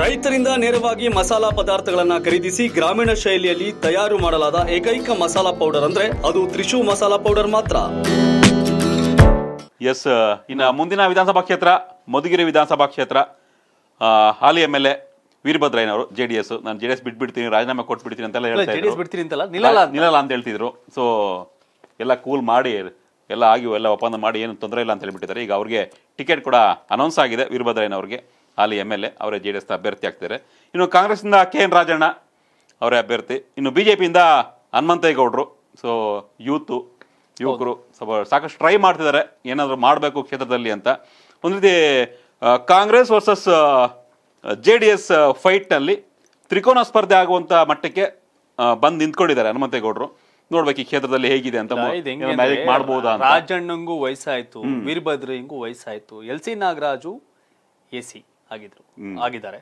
ರೈತರಿಂದ ನೇರವಾಗಿ ಮಸಾಲಾ ಪದಾರ್ಥಗಳನ್ನು ಖರೀದಿಸಿ ಗ್ರಾಮೀಣ ಶೈಲಿಯಲ್ಲಿ ತಯಾರು ಮಾಡಲಾದ ಏಕೈಕ ಮಸಾಲಾ ಪೌಡರ್ ಅಂದ್ರೆ ಅದು ತ್ರಿಶೂ ಮಸಾಲಾ ಪೌಡರ್ ಮಾತ್ರ ಎಸ್ ಇನ್ನ ಮುಂದಿನ ವಿಧಾನಸಭಾ ಕ್ಷೇತ್ರ ಮಧುಗಿರಿ ವಿಧಾನಸಭಾ ಕ್ಷೇತ್ರ ಹಾಲಿ ಎಂ ಎಲ್ ಎ ವೀರಭದ್ರಯ್ಯನವರು ಜೆ ಡಿ ಎಸ್ ನಾನು ಜೆ ಡಿ ಎಸ್ ಬಿಟ್ಬಿಡ್ತೀನಿ ರಾಜೀನಾಮೆ ಕೊಟ್ಬಿಡ್ತೀನಿ ಅಂತೆಲ್ಲ ಹೇಳ್ತಾ ಬಿಡ್ತೀನಿ ನಿಲ್ಲಲ್ಲ ಅಂತ ಹೇಳ್ತಿದ್ರು ಸೊ ಎಲ್ಲ ಕೂಲ್ ಮಾಡಿ ಎಲ್ಲ ಆಗಿ ಎಲ್ಲ ಒಪ್ಪಂದ ಮಾಡಿ ಏನು ತೊಂದರೆ ಇಲ್ಲ ಅಂತ ಹೇಳ್ಬಿಟ್ಟಿದ್ದಾರೆ ಈಗ ಅವ್ರಿಗೆ ಟಿಕೆಟ್ ಕೂಡ ಅನೌನ್ಸ್ ಆಗಿದೆ ವೀರಭದ್ರಯ್ಯನವ್ರಿಗೆ ಅಲ್ಲಿ ಎಮ್ ಎಲ್ ಎ ಅವರೇ ಜೆ ಡಿ ಎಸ್ನ ಅಭ್ಯರ್ಥಿ ಆಗ್ತಾರೆ ಇನ್ನು ಕಾಂಗ್ರೆಸ್ನಿಂದ ಕೆ ಎನ್ ರಾಜಣ್ಣ ಅವರೇ ಅಭ್ಯರ್ಥಿ ಇನ್ನು ಬಿ ಜೆ ಪಿಯಿಂದ ಹನುಮಂತೇಗೌಡರು ಸೊ ಯೂತು ಯುವಕರು ಸ್ವಲ್ಪ ಸಾಕಷ್ಟು ಟ್ರೈ ಮಾಡ್ತಿದ್ದಾರೆ ಏನಾದರೂ ಮಾಡಬೇಕು ಕ್ಷೇತ್ರದಲ್ಲಿ ಅಂತ ಒಂದು ರೀತಿ Congress versus J D S ಫೈಟ್ನಲ್ಲಿ ತ್ರಿಕೋನ ಸ್ಪರ್ಧೆ ಆಗುವಂಥ ಮಟ್ಟಕ್ಕೆ ಬಂದು ನಿಂತ್ಕೊಂಡಿದ್ದಾರೆ ಹನುಮಂತೇಗೌಡರು ನೋಡ್ಬೇಕು ಈ ಕ್ಷೇತ್ರದಲ್ಲಿ ಹೇಗಿದೆ ಅಂತ ರಾಜಣ್ಣಂಗೂ ವಯಸ್ಸಾಯ್ತು ವೀರಭದ್ರಿಂಗೂ ವಯಸ್ಸಾಯ್ತು ಎಲ್ ಸಿ ನಾಗರಾಜು ಎಸಿ ಆಗಿದ್ರು ಆಗಿದ್ದಾರೆ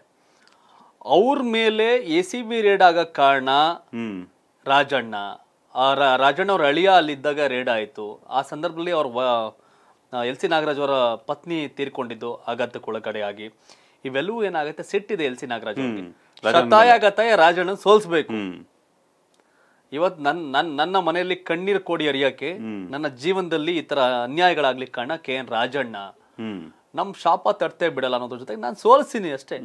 ಅವ್ರ ಮೇಲೆ ಎ ಸಿ ಬಿ ರೇಡ್ ಆಗಕ್ ಕಾರಣ ರಾಜಣ್ಣ ರಾಜಣ್ಣ ಅವ್ರ ಅಳಿಯ ಅಲ್ಲಿದ್ದಾಗ ರೇಡ್ ಆಯ್ತು ಆ ಸಂದರ್ಭದಲ್ಲಿ ಅವ್ರ ಎಲ್ ಸಿ ನಾಗರಾಜ್ ಅವರ ಪತ್ನಿ ತೀರ್ಕೊಂಡಿದ್ದು ಆಗಿ ಇವೆಲ್ಲವೂ ಏನಾಗುತ್ತೆ ಸಿಟ್ಟಿದೆ ಎಲ್ ಸಿ ನಾಗರಾಜ್ ಶತಾಯ ಗತಾಯ ರಾಜಣ್ಣ ಸೋಲ್ಸ್ಬೇಕು ಇವತ್ ನನ್ ನನ್ ನನ್ನ ಮನೆಯಲ್ಲಿ ಕಣ್ಣೀರು ಕೋಡಿ ಅರಿಯಕ್ಕೆ ನನ್ನ ಜೀವನದಲ್ಲಿ ಈ ತರ ಅನ್ಯಾಯಗಳಾಗ್ಲಿಕ್ಕೆ ಕಾರಣ ಕೆ ಎನ್ ರಾಜಣ್ಣ ನಮ್ ಶಾಪ ತರ್ತೇ ಬಿಡಲ್ಲ ಅನ್ನೋದ್ರ ಜೊತೆಗೆ ನಾನು ಸೋಲಿಸ್ತೀನಿ ಅಷ್ಟೇ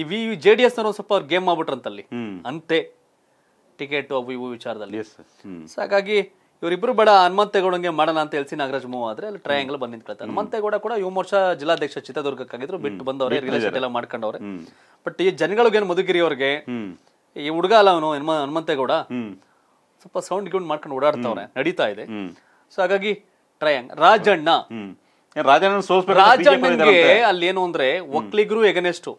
ಈ ವಿ ಜೆ ಡಿ ಎಸ್ ಸ್ವಲ್ಪ ಅವ್ರು ಗೇಮ್ ಮಾಡ್ಬಿಟ್ರಂತಲ್ಲಿ ಅಂತೆ ಟಿಕೆಟ್ ಅವು ಇವು ವಿಚಾರದಲ್ಲಿ ಸೊ ಹಾಗಾಗಿ ಇವರಿಬ್ರು ಬೇಡ ಹನುಮಂತೇಗೌಡಂಗೆ ಮಾಡೋಣ ಅಂತ ಹೇಳಿ ನಾಗರಾಜ್ ಮೂವ್ ಆದ್ರೆ ಅಲ್ಲಿ ಟ್ರಯಾಂಗಲ್ ಬಂದು ನಿಂತ್ಕೊಳ್ತಾರೆ ಹನುಮಂತೇಗೌಡ ಕೂಡ ಯುವ ಮೋರ್ಚಾ ಜಿಲ್ಲಾಧ್ಯಕ್ಷ ಚಿತ್ರದುರ್ಗಕ್ಕಾಗಿದ್ರು ಬಿಟ್ಟು ಬಂದವ್ರೆ ರಿಲೇಷನ್ ಎಲ್ಲ ಮಾಡ್ಕೊಂಡವ್ರೆ ಬಟ್ ಈ ಜನಗಳಿಗೇನು ಮಧುಗಿರಿ ಅವ್ರಿಗೆ ಈ ಹುಡುಗ ಅಲ್ಲ ಅವನು ಹನುಮಂತೇಗೌಡ ಸ್ವಲ್ಪ ಸೌಂಡ್ ಗ್ಯೂಂಡ್ ಮಾಡ್ಕೊಂಡು ಓಡಾಡ್ತಾವ್ರೆ ನಡೀತಾ ಇದೆ ಸೊ ಹಾಗಾಗಿ ಟ್ರಯಾಂಗ್ ರಾಜಣ್ಣ ರಾಜಣ್ಣನ್ಗೆ ಅಲ್ಲೇನು ಅಂದ್ರೆ ಒಕ್ಲಿಗರು ಎಗನೆಸ್ಟು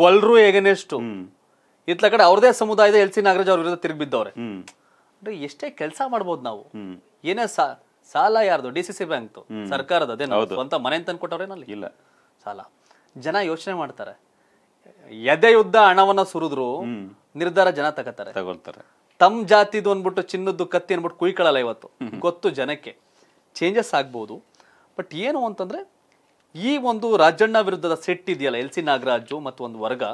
ಗೊಲ್ರು ಎಗನೆಸ್ಟು ಇತ್ಲ ಕಡೆ ಅವ್ರದೇ ಸಮುದಾಯದ ಎಲ್ ಸಿ ನಾಗರಾಜ್ ಅವ್ರ ವಿರುದ್ಧ ತಿರುಗಿದ್ದವ್ರೆ ಅಂದ್ರೆ ಎಷ್ಟೇ ಕೆಲಸ ಮಾಡ್ಬೋದು ನಾವು ಏನೇ ಸಾಲ ಯಾರ್ದು ಡಿ ಸಿ ಸಿ ಬ್ಯಾಂಕ್ ಸರ್ಕಾರದ ಅದೇ ಸ್ವಂತ ಮನೆ ತಂದು ಕೊಟ್ಟವ್ರೇನಲ್ಲಿ ಇಲ್ಲ ಸಾಲ ಜನ ಯೋಚನೆ ಮಾಡ್ತಾರೆ ಯುದ್ಧ ಹಣವನ್ನ ಸುರಿದ್ರು ನಿರ್ಧಾರ ಜನ ತಗೋತಾರೆ ತಮ್ ಜಾತಿದು ಅಂದ್ಬಿಟ್ಟು ಚಿನ್ನದ್ದು ಕತ್ತಿ ಅಂದ್ಬಿಟ್ಟು ಕುಯ್ಕೊಳ್ಳಲ್ಲ ಇವತ್ತು ಗೊತ್ತು ಜನಕ್ಕೆ ಚೇಂಜಸ್ ಆಗ್ಬೋದು ಬಟ್ ಏನು ಅಂತಂದ್ರೆ ಈ ಒಂದು ರಾಜಣ್ಣ ವಿರುದ್ಧದ ಸೆಟ್ ಇದೆಯಲ್ಲ ಎಲ್ ಸಿ ನಾಗರಾಜು ಮತ್ತು ಒಂದು ವರ್ಗ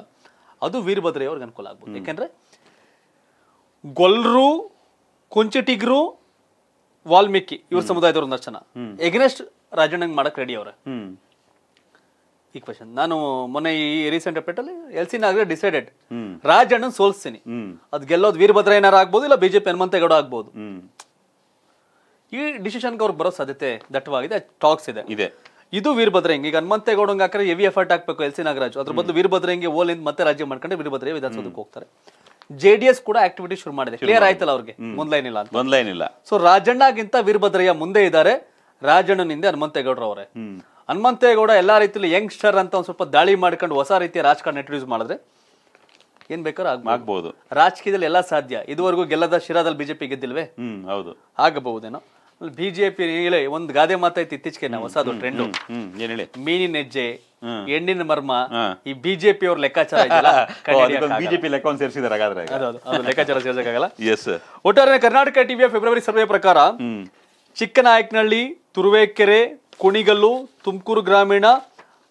ಅದು ವೀರಭದ್ರಯ್ಯವ್ರಿಗೆ ಅನುಕೂಲ ಆಗ್ಬೋದು ಯಾಕೆಂದರೆ ಗೊಲ್ರು ಕುಂಚಿಟಿಗ್ರು ವಾಲ್ಮೀಕಿ ಇವ್ರ ಸಮುದಾಯದವ್ರ ದರ್ಶನ ಜನ ಎಗ್ನೆಸ್ಟ್ ರಾಜಣ್ಣಂಗೆ ಮಾಡಕ್ಕೆ ರೆಡಿ ಅವ್ರ ಈ ಕ್ವಶನ್ ನಾನು ಮೊನ್ನೆ ಈ ರೀಸೆಂಟ್ ಅಪ್ಡೇಟ್ ಅಲ್ಲಿ ಎಲ್ ಸಿ ನಾಗರಾಜ್ ಡಿಸೈಡೆಡ್ ರಾಜಣ್ಣನ್ ಸೋಲ್ಸ್ತೀನಿ ಅದು ಗೆಲ್ಲೋದು ವೀರಭದ್ರ ಏನಾರು ಆಗ್ಬೋದು ಇಲ್ಲ ಬಿಜೆಪಿ ಹನುಮಂತೇಗೌಡ ಆಗ್ಬೋದು ಈ ಡಿಸಿಷನ್ಗೆ ಅವ್ರು ಬರೋ ಸಾಧ್ಯತೆ ದಟ್ಟವಾಗಿದೆ ಟಾಕ್ಸ್ ಇದೆ ಇದೆ ಇದು ವೀರಭದ್ರಂಗ್ ಈಗ ಹನುಮಂತೇಗೌಡಂಗ್ ಹಾಕ್ರೆ ಹೆವಿ ಎಫರ್ಟ್ ಹಾಕ್ಬೇಕು ಎಲ್ ಸಿ ನಾಗರಾಜ್ ಅದ್ರ ಬದಲು ಓಲ್ ಓಲಿಂದ ಮತ್ತೆ ರಾಜ್ಯ ಮಾಡ್ಕೊಂಡು ವೀರಭದ್ರೆ ವಿಧಾನಸೌಧಕ್ಕೆ ಹೋಗ್ತಾರೆ ಜೆ ಡಿ ಎಸ್ ಕೂಡ ಆಕ್ಟಿವಿಟಿ ಶುರು ಮಾಡಿದೆ ಕ್ಲಿಯರ್ ಆಯ್ತಲ್ಲ ಅವ್ರಿಗೆ ಲೈನ್ ಇಲ್ಲ ಅಂತ ಲೈನ್ ಇಲ್ಲ ಸೊ ರಾಜಣ್ಣಗಿಂತ ವೀರಭದ್ರಯ್ಯ ಮುಂದೆ ಇದ್ದಾರೆ ರಾಜಣ್ಣನಿಂದ ಹನುಮಂತೇಗೌಡರು ಅವರೇ ಹನುಮಂತೇಗೌಡ ಎಲ್ಲಾ ರೀತಿಯಲ್ಲಿ ಯಂಗ್ಸ್ಟರ್ ಅಂತ ಒಂದ್ ಸ್ವಲ್ಪ ದಾಳಿ ಮಾಡ್ಕೊಂಡು ಹೊಸ ರೀತಿಯ ರಾಜಕಾರಣ ಇಂಟ್ರೊಡ್ಯೂಸ್ ಮಾಡಿದ್ರೆ ಏನ್ ಬೇಕಾದ್ರೂ ಆಗ್ಬೋದು ಆಗ್ಬಹುದು ರಾಜಕೀಯದಲ್ಲಿ ಎಲ್ಲ ಸಾಧ್ಯ ಇದುವರೆಗೂ ಗೆಲ್ಲದ ಶಿರಾದಲ್ಲಿ ಬಿಜೆಪಿ ಗೆದ್ದಿಲ್ವೇ ಹ್ಮ್ ಹೌದು ಆಗಬಹುದೇನೋ ಬಿಜೆಪಿ ಹೇಳಿ ಒಂದು ಗಾದೆ ಮಾತಾಯ್ತು ಇತ್ತೀಚೆಗೆ ನಾವು ಹೊಸದು ಟ್ರೆಂಡ್ ಹೇಳಿ ಮೀನಿನ ಹೆಜ್ಜೆ ಹೆಣ್ಣಿನ ಮರ್ಮ ಈ ಬಿಜೆಪಿ ಅವ್ರ ಲೆಕ್ಕಾಚಾರ ಬಿಜೆಪಿ ಸೇರಿಸಿದಾರೆ ಲೆಕ್ಕಾಚಾರ ಸೇರ್ಸಕ್ಕಾಗಲ್ಲ ಎಸ್ ಒಟ್ಟಾರೆ ಕರ್ನಾಟಕ ಟಿವಿಯ ಫೆಬ್ರವರಿ ಸರ್ವೆ ಪ್ರಕಾರ ಚಿಕ್ಕನಾಯಕನಹಳ್ಳಿ ತುರುವೇಕೆರೆ ಕುಣಿಗಲ್ಲು ತುಮಕೂರು ಗ್ರಾಮೀಣ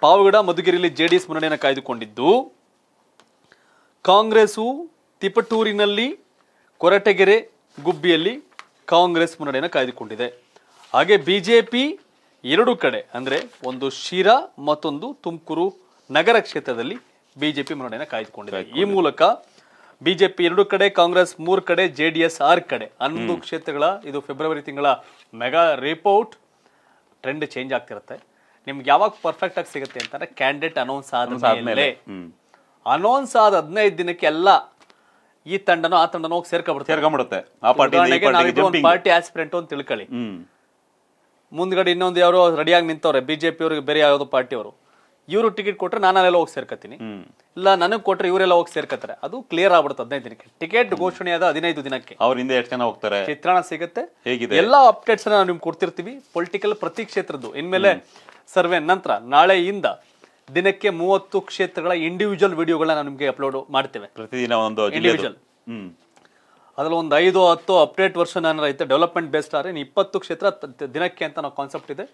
ಪಾವಗಡ ಮಧುಗಿರಿಯಲ್ಲಿ ಜೆಡಿಎಸ್ ಮುನ್ನಡೆಯನ್ನು ಕಾಯ್ದುಕೊಂಡಿದ್ದು ಕಾಂಗ್ರೆಸ್ಸು ತಿಪಟೂರಿನಲ್ಲಿ ಕೊರಟಗೆರೆ ಗುಬ್ಬಿಯಲ್ಲಿ ಕಾಂಗ್ರೆಸ್ ಮುನ್ನಡೆಯನ್ನು ಕಾಯ್ದುಕೊಂಡಿದೆ ಹಾಗೆ ಬಿ ಜೆ ಪಿ ಎರಡು ಕಡೆ ಅಂದರೆ ಒಂದು ಶಿರಾ ಮತ್ತೊಂದು ತುಮಕೂರು ನಗರ ಕ್ಷೇತ್ರದಲ್ಲಿ ಬಿ ಜೆ ಪಿ ಮುನ್ನಡೆಯನ್ನು ಕಾಯ್ದುಕೊಂಡಿದೆ ಈ ಮೂಲಕ ಬಿಜೆಪಿ ಎರಡು ಕಡೆ ಕಾಂಗ್ರೆಸ್ ಮೂರು ಕಡೆ ಜೆ ಡಿ ಎಸ್ ಆರು ಕಡೆ ಹನ್ನೊಂದು ಕ್ಷೇತ್ರಗಳ ಇದು ಫೆಬ್ರವರಿ ತಿಂಗಳ ಮೆಗಾ ರಿಪೋರ್ಟ್ ಟ್ರೆಂಡ್ ಚೇಂಜ್ ಆಗ್ತಿರುತ್ತೆ ನಿಮ್ಗೆ ಯಾವಾಗ ಪರ್ಫೆಕ್ಟ್ ಆಗಿ ಸಿಗುತ್ತೆ ಅಂತಂದ್ರೆ ಕ್ಯಾಂಡಿಡೇಟ್ ಅನೌನ್ಸ್ ಆದ ಮೇಲೆ ಅನೌನ್ಸ್ ಆದ ಹದಿನೈದು ದಿನಕ್ಕೆ ಎಲ್ಲ ಈ ತಂಡನೋ ಆ ತಂಡನೋ ಹೋಗಿ ಸೇರ್ಕೊಂಡ್ಬಿಡುತ್ತೆ ಸೇರ್ಕೊಂಡ್ಬಿಡುತ್ತೆ ಆ ಪಾರ್ಟಿ ಪಾರ್ಟಿ ಆಸ್ಪಿರೆಂಟ್ ಅಂತ ತಿಳ್ಕೊಳ್ಳಿ ಮುಂದ್ಗಡೆ ಇನ್ನೊಂದು ಯಾರು ರೆಡಿಯಾಗಿ ನಿಂತವ್ರೆ ಬಿಜೆಪಿ ಅವ್ರಿಗೆ ಬೇರೆ ಯಾವುದೋ ಪಾರ್ಟಿ ಅವರು ಇವರು ಟಿಕೆಟ್ ಕೊಟ್ರೆ ನಾನೆಲ್ಲ ಹೋಗಿ ಸೇರ್ಕತ್ತೀನಿ ಇಲ್ಲ ನನಗೆ ಕೊಟ್ರೆ ಇವರೆಲ್ಲ ಹೋಗಿ ಸೇರ್ಕತ್ತಾರೆ ಅದು ಕ್ಲಿಯರ್ ಆಗ್ಬಿಡುತ್ತೆ ಹದಿನೈದು ದಿನಕ್ಕೆ ಟಿಕೆಟ್ ಘೋಷಣೆ ಆದ ಹದಿನೈದು ದಿನಕ್ಕೆ ಅವ್ರ ಹಿಂದೆ ಎಷ್ಟು ಜನ ಹೋಗ್ತಾರೆ ಚಿತ್ರಣ ಸಿಗುತ್ತೆ ಹೇಗಿದೆ ಎಲ್ಲ ಅಪ್ಡೇಟ್ಸ್ ನಾವು ನಿಮ್ಗೆ ಕೊಡ್ತಿರ್ತೀವಿ ಪೊಲಿಟಿಕಲ್ ಪ್ರತಿ ಕ್ಷೇತ್ರದ್ದು ಇನ್ಮೇಲೆ ಸರ್ವೆ ನಂತರ ನಾಳೆಯಿಂದ ದಿನಕ್ಕೆ ಮೂವತ್ತು ಕ್ಷೇತ್ರಗಳ ಇಂಡಿವಿಜುವಲ್ ವಿಡಿಯೋಗಳನ್ನ ನಿಮಗೆ ಅಪ್ಲೋಡ್ ಮಾಡ್ತೇವೆ ಪ್ರತಿದಿನ ಒಂದು ಇಂಡಿವಿಜುವಲ್ ಹ್ಮ್ ಅದ್ರಲ್ಲಿ ಒಂದು ಐದು ಹತ್ತು ಅಪ್ಡೇಟ್ ವರ್ಷ ನಾನು ಐತೆ ಡೆವಲಪ್ಮೆಂಟ್ ಬೇಸ್ಡ್ ಆದರೆ ಇಪ್ಪತ್ತು ಕ್ಷೇತ್ರ ದಿನಕ್ಕೆ ಅಂತ ನಾವು ಕಾನ್ಸೆಪ್ಟ್ ಇದೆ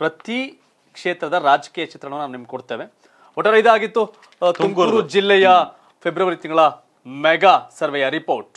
ಪ್ರತಿ ಕ್ಷೇತ್ರದ ರಾಜಕೀಯ ಚಿತ್ರಣವನ್ನು ನಾವು ನಿಮ್ಗೆ ಕೊಡ್ತೇವೆ ಒಟ್ಟಾರೆ ಇದಾಗಿತ್ತು ತುಮಕೂರು ಜಿಲ್ಲೆಯ ಫೆಬ್ರವರಿ ತಿಂಗಳ ಮೆಗಾ ಸರ್ವೆಯ ರಿಪೋರ್ಟ್